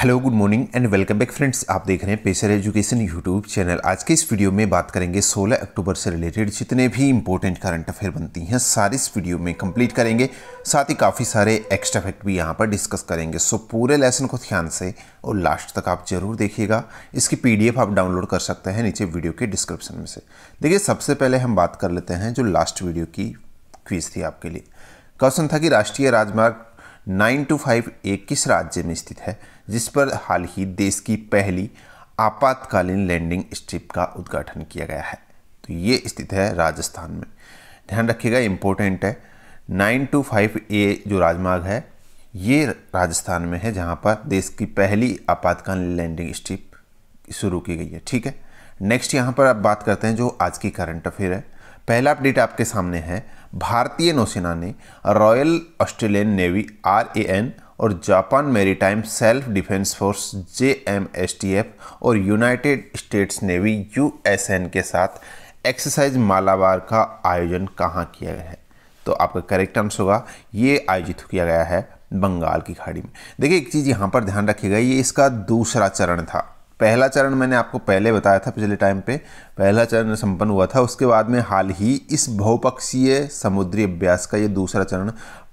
hello good morning and welcome back friends आप देख रहे हैं पेशर एजुकेशन यूट्यूब चैनल आज के इस वीडियो में बात करेंगे 16 अक्टूबर से रिलेटेड जितने भी इंपॉर्टेंट करंट अफेयर बनती हैं सारे इस वीडियो में कंप्लीट करेंगे साथ ही काफ़ी सारे एक्स्ट्रा फैक्ट भी यहाँ पर डिस्कस करेंगे सो पूरे लेसन को ध्यान से और लास्ट तक आप जरूर देखिएगा इसकी पी आप डाउनलोड कर सकते हैं नीचे वीडियो के डिस्क्रिप्शन में से देखिए सबसे पहले हम बात कर लेते हैं जो लास्ट वीडियो की क्वीज़ थी आपके लिए क्वेश्चन था कि राष्ट्रीय राजमार्ग नाइन टू फाइव ए किस राज्य में स्थित है जिस पर हाल ही देश की पहली आपातकालीन लैंडिंग स्ट्रिप का उद्घाटन किया गया है तो ये स्थित है राजस्थान में ध्यान रखिएगा इम्पोर्टेंट है नाइन टू फाइव ए जो राजमार्ग है ये राजस्थान में है जहाँ पर देश की पहली आपातकालीन लैंडिंग स्ट्रिप शुरू की गई है ठीक है नेक्स्ट यहाँ पर आप बात करते हैं जो आज की करंट अफेयर है पहला अपडेट आपके सामने है भारतीय नौसेना ने royal Australian navy R A N और Japan maritime self defence force J और यूनाइटेड स्टेट्स नेवी यू के साथ एक्सरसाइज मालाबार का आयोजन कहाँ किया गया है तो आपका करेक्ट आंसर होगा ये आयोजित किया गया है बंगाल की खाड़ी में देखिए एक चीज़ यहाँ पर ध्यान रखिएगा ये इसका दूसरा चरण था पहला चरण मैंने आपको पहले बताया था पिछले टाइम पे पहला चरण संपन्न हुआ था उसके बाद में हाल ही इस बहुपक्षीय समुद्री अभ्यास का ये दूसरा चरण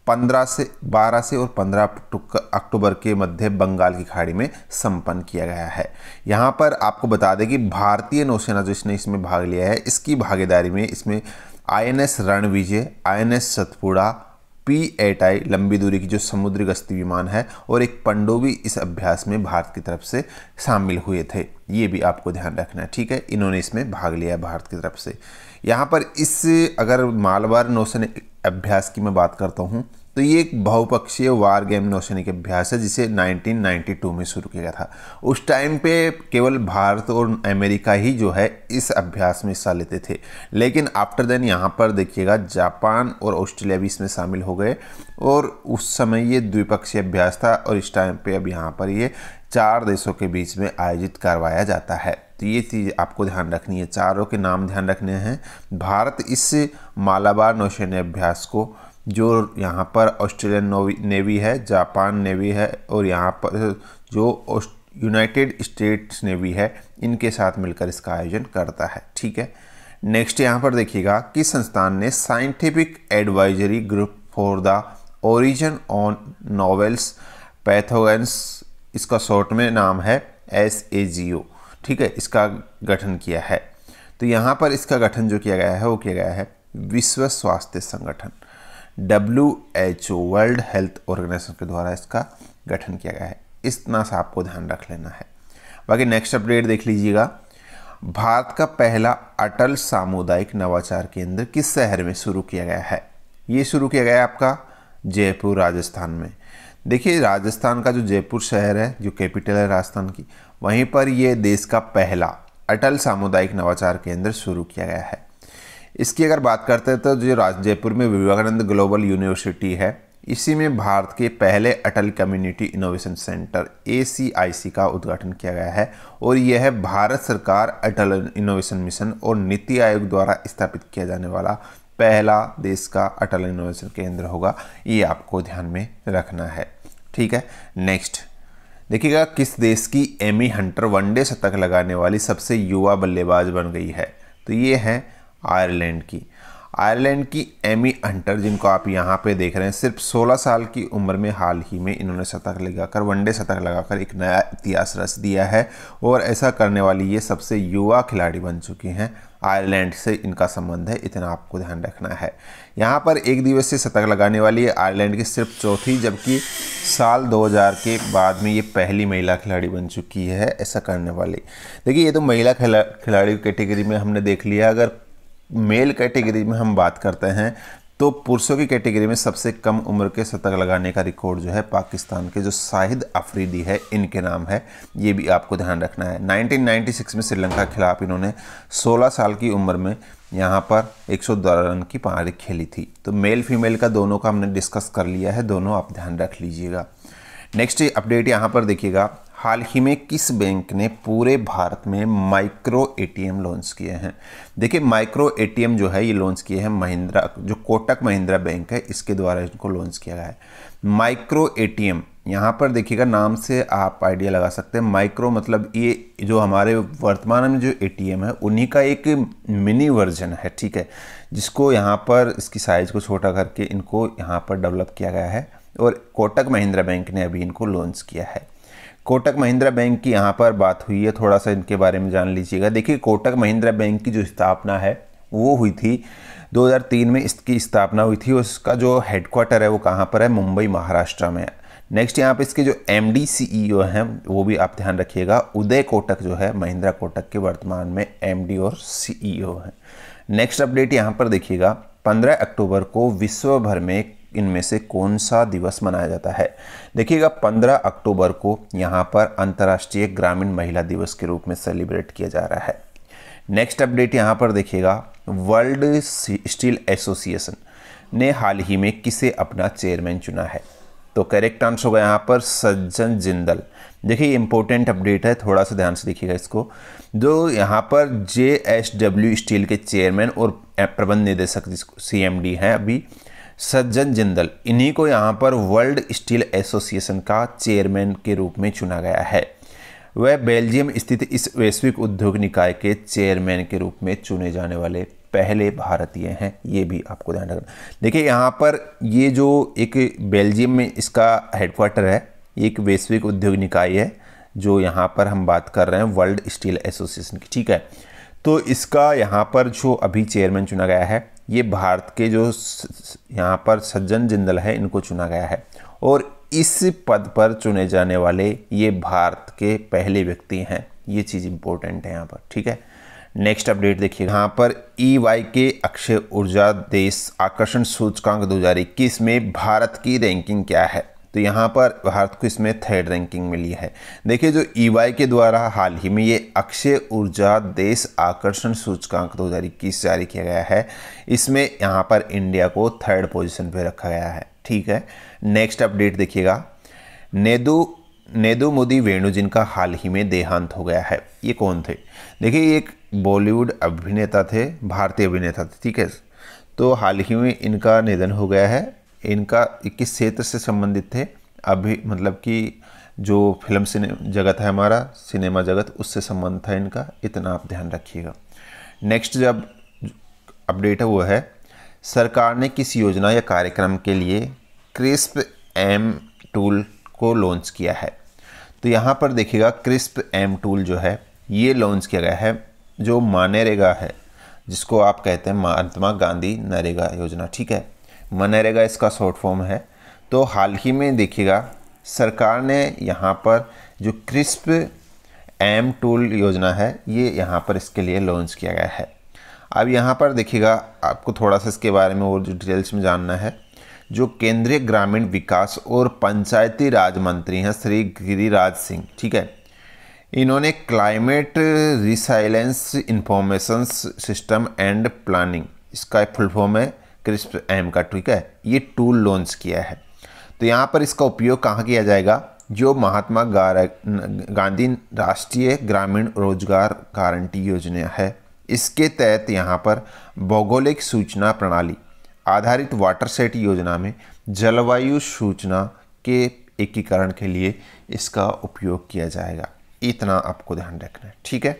पंद्रह से बारह से और पंद्रह अक्टूबर के मध्य बंगाल की खाड़ी में संपन्न किया गया है यहाँ पर आपको बता दें कि भारतीय नौसेना जिसने इसमें भाग लिया है इसकी भागीदारी में इसमें I N S Ranvijay I N S Satpura P eight I लंबी दूरी की जो समुद्री गश्ती विमान है और एक पंडोवी इस अभ्यास में भारत की तरफ से शामिल हुए थे ये भी आपको ध्यान रखना है ठीक है इन्होंने इसमें भाग लिया भारत की तरफ से यहाँ पर इस अगर मालवार नौसेना अभ्यास की मैं बात करता हूँ तो ये एक बहुपक्षीय वार गेम नौसेना के अभ्यास है जिसे 1992 में शुरू किया गया था उस टाइम पे केवल भारत और अमेरिका ही जो है इस अभ्यास में हिस्सा लेते थे लेकिन आफ्टर देन यहाँ पर देखिएगा जापान और ऑस्ट्रेलिया भी इसमें शामिल हो गए और उस समय ये द्विपक्षीय अभ्यास था और इस टाइम पर अब यहाँ पर ये चार देशों के बीच में आयोजित करवाया जाता है तो ये चीज़ आपको ध्यान रखनी है चारों के नाम ध्यान रखने हैं भारत इस मालाबार नौसेना अभ्यास को जो यहाँ पर ऑस्ट्रेलियन नेवी है जापान नेवी है और यहाँ पर जो यूनाइटेड स्टेट्स नेवी है इनके साथ मिलकर इसका आयोजन करता है ठीक है नेक्स्ट यहाँ पर देखिएगा कि संस्थान ने scientific advisory group for the origin on novels pathogens इसका शॉर्ट में नाम है एस ए जी ओ ठीक है इसका गठन किया है तो यहाँ पर इसका गठन जो किया गया है वो किया गया है विश्व स्वास्थ्य संगठन W H O world health organisation के द्वारा इसका गठन किया गया है इतना सा आपको ध्यान रख लेना है बाकी नेक्स्ट अपडेट देख लीजिएगा भारत का पहला अटल सामुदायिक नवाचार केंद्र किस शहर में शुरू किया गया है ये शुरू किया गया है आपका जयपुर राजस्थान में देखिए राजस्थान का जो जयपुर शहर है जो कैपिटल है राजस्थान की वहीं पर यह देश का पहला अटल सामुदायिक नवाचार केंद्र शुरू किया गया है इसकी अगर बात करते हैं तो जो जयपुर में विवेकानंद ग्लोबल यूनिवर्सिटी है इसी में भारत के पहले Atal community innovation centre A का उद्घाटन किया गया है और यह है भारत सरकार अटल इनोवेशन मिशन और नीति आयोग द्वारा स्थापित किया जाने वाला पहला देश का अटल इनोवेशन केंद्र होगा ये आपको ध्यान में रखना है ठीक है नेक्स्ट देखिएगा किस देश की एमी हंटर वनडे शतक लगाने वाली सबसे युवा बल्लेबाज बन गई है तो ये हैं आयरलैंड की आयरलैंड की एमी हंटर जिनको आप यहाँ पे देख रहे हैं सिर्फ 16 साल की उम्र में हाल ही में इन्होंने शतक लगाकर वनडे शतक लगाकर एक नया इतिहास रच दिया है और ऐसा करने वाली ये सबसे युवा खिलाड़ी बन चुकी हैं आयरलैंड से इनका संबंध है इतना आपको ध्यान रखना है यहाँ पर एक दिवसीय शतक लगाने वाली है आयरलैंड की सिर्फ चौथी जबकि साल 2000 के बाद में ये पहली महिला खिलाड़ी बन चुकी है ऐसा करने वाली देखिए ये तो महिला खिला खिलाड़ी कैटेगरी में हमने देख लिया अगर मेल कैटेगरी में हम बात करते हैं तो पुरुषों की कैटेगरी में सबसे कम उम्र के शतक लगाने का रिकॉर्ड जो है पाकिस्तान के जो शाहिद अफरीदी है इनके नाम है ये भी आपको ध्यान रखना है 1996 में श्रीलंका के खिलाफ इन्होंने 16 साल की उम्र में यहाँ पर एक रन की पारी खेली थी तो मेल फीमेल का दोनों का हमने डिस्कस कर लिया है दोनों आप ध्यान रख लीजिएगा नेक्स्ट अपडेट यहाँ पर देखिएगा हाल ही में किस बैंक ने पूरे भारत में माइक्रो एटीएम लॉन्च किए हैं देखिए माइक्रो एटीएम जो है ये लॉन्च किए हैं महिंद्रा जो कोटक महिंद्रा बैंक है इसके द्वारा इनको लॉन्च किया गया है माइक्रो एटीएम यहाँ पर देखिएगा नाम से आप आइडिया लगा सकते हैं माइक्रो मतलब ये जो हमारे वर्तमान में जो एटीएम है उन्हीं का एक मिनी वर्जन है ठीक है जिसको यहाँ पर इसकी साइज़ को छोटा करके इनको यहाँ पर डेवलप किया गया है और कोटक महिंद्रा बैंक ने अभी इनको लॉन्च किया है कोटक महिंद्रा बैंक की यहाँ पर बात हुई है थोड़ा सा इनके बारे में जान लीजिएगा देखिए कोटक महिंद्रा बैंक की जो स्थापना है वो हुई थी 2003 में इसकी स्थापना हुई थी उसका जो हेडक्वार्टर है वो कहाँ पर है मुंबई महाराष्ट्र में नेक्स्ट यहाँ पर इसके जो एम डी सी ई ओ हैं वो भी आप ध्यान रखिएगा उदय कोटक जो है महिंद्रा कोटक के वर्तमान में एम डी और सी ई ओ हैं नेक्स्ट अपडेट यहाँ पर देखिएगा 15 अक्टूबर को विश्व भर में इनमें से कौन सा दिवस मनाया जाता है देखिएगा 15 अक्टूबर को यहाँ पर अंतर्राष्ट्रीय ग्रामीण महिला दिवस के रूप में सेलिब्रेट किया जा रहा है नेक्स्ट अपडेट यहाँ पर देखिएगा वर्ल्ड स्टील एसोसिएशन ने हाल ही में किसे अपना चेयरमैन चुना है तो करेक्ट आंसर होगा यहाँ पर सज्जन जिंदल देखिए इंपॉर्टेंट अपडेट है थोड़ा सा ध्यान से देखिएगा इसको जो यहाँ पर जे एस डब्ल्यू स्टील के चेयरमैन और प्रबंध निदेशक जिसको सी एम डी हैं अभी सज्जन जिंदल इन्हीं को यहाँ पर वर्ल्ड स्टील एसोसिएशन का चेयरमैन के रूप में चुना गया है वह बेल्जियम स्थित इस वैश्विक उद्योग निकाय के चेयरमैन के रूप में चुने जाने वाले पहले भारतीय हैं ये भी आपको ध्यान रखना देखिए यहाँ पर ये जो एक बेल्जियम में इसका हेडक्वार्टर है एक वैश्विक उद्योग निकाय है जो यहाँ पर हम बात कर रहे हैं वर्ल्ड स्टील एसोसिएशन की ठीक है तो इसका यहाँ पर जो अभी चेयरमैन चुना गया है ये भारत के जो यहाँ पर सज्जन जिंदल है इनको चुना गया है और इस पद पर चुने जाने वाले ये भारत के पहले व्यक्ति हैं ये चीज़ इंपॉर्टेंट है यहाँ पर ठीक है नेक्स्ट अपडेट देखिए यहाँ पर ई e वाई के अक्षय ऊर्जा देश आकर्षण सूचकांक 2021 में भारत की रैंकिंग क्या है तो यहाँ पर भारत को इसमें थर्ड रैंकिंग मिली है देखिए जो ईवाई e के द्वारा हाल ही में ये अक्षय ऊर्जा देश आकर्षण सूचकांक दो जारी किया गया है इसमें यहाँ पर इंडिया को थर्ड पोजिशन पर रखा गया है ठीक है नेक्स्ट अपडेट देखिएगा नेदू नेदू मोदी वेणु जिनका हाल ही में देहांत हो गया है ये कौन थे देखिए एक बॉलीवुड अभिनेता थे भारतीय अभिनेता थे ठीक है तो हाल ही में इनका निधन हो गया है इनका किस क्षेत्र से संबंधित थे अभी मतलब कि जो फिल्म सिने जगत है हमारा सिनेमा जगत उससे संबंध था इनका इतना आप ध्यान रखिएगा नेक्स्ट जब अपडेट है वो है सरकार ने किस योजना या कार्यक्रम के लिए क्रिस्प एम टूल को लॉन्च किया है तो यहाँ पर देखिएगा क्रिस्प एम टूल जो है ये लॉन्च किया गया है जो मानेरेगा है जिसको आप कहते हैं महात्मा गांधी नरेगा योजना ठीक है मनरेगा इसका शॉर्ट फॉर्म है तो हाल ही में देखिएगा सरकार ने यहाँ पर जो क्रिस्प एम टूल योजना है ये यहाँ पर इसके लिए लॉन्च किया गया है अब यहाँ पर देखिएगा आपको थोड़ा सा इसके बारे में और डिटेल्स में जानना है जो केंद्रीय ग्रामीण विकास और पंचायती राज मंत्री हैं श्री गिरिराज सिंह ठीक है इन्होंने climate resilience information system and planning इसका फुल फॉर्म है क्रिस्प एम का ठीक है ये टूल लॉन्च किया है तो यहाँ पर इसका उपयोग कहाँ किया जाएगा जो महात्मा गांधी राष्ट्रीय ग्रामीण रोजगार गारंटी योजना है इसके तहत यहाँ पर भौगोलिक सूचना प्रणाली आधारित वाटर सेट योजना में जलवायु सूचना के एकीकरण के लिए इसका उपयोग किया जाएगा इतना आपको ध्यान रखना है ठीक है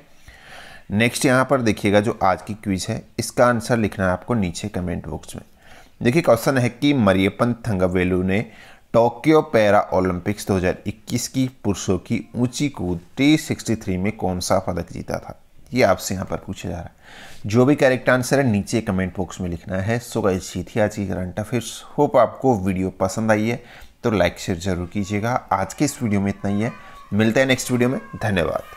नेक्स्ट यहाँ पर देखिएगा जो आज की क्विज है इसका आंसर लिखना है आपको नीचे कमेंट बॉक्स में देखिए क्वेश्चन है कि मरियपन थंगावेलू ने टोक्यो पैरा ओलंपिक्स 2021 की पुरुषों की ऊंची कूद टी में कौन सा पदक जीता था ये आपसे यहाँ पर पूछा जा रहा है जो भी करेक्ट आंसर है नीचे कमेंट बॉक्स में लिखना है सो गई थी आज की करंट अफेयर्स होप आपको वीडियो पसंद आई है तो लाइक शेयर जरूर कीजिएगा आज के इस वीडियो में इतना ही है मिलते हैं नेक्स्ट वीडियो में धन्यवाद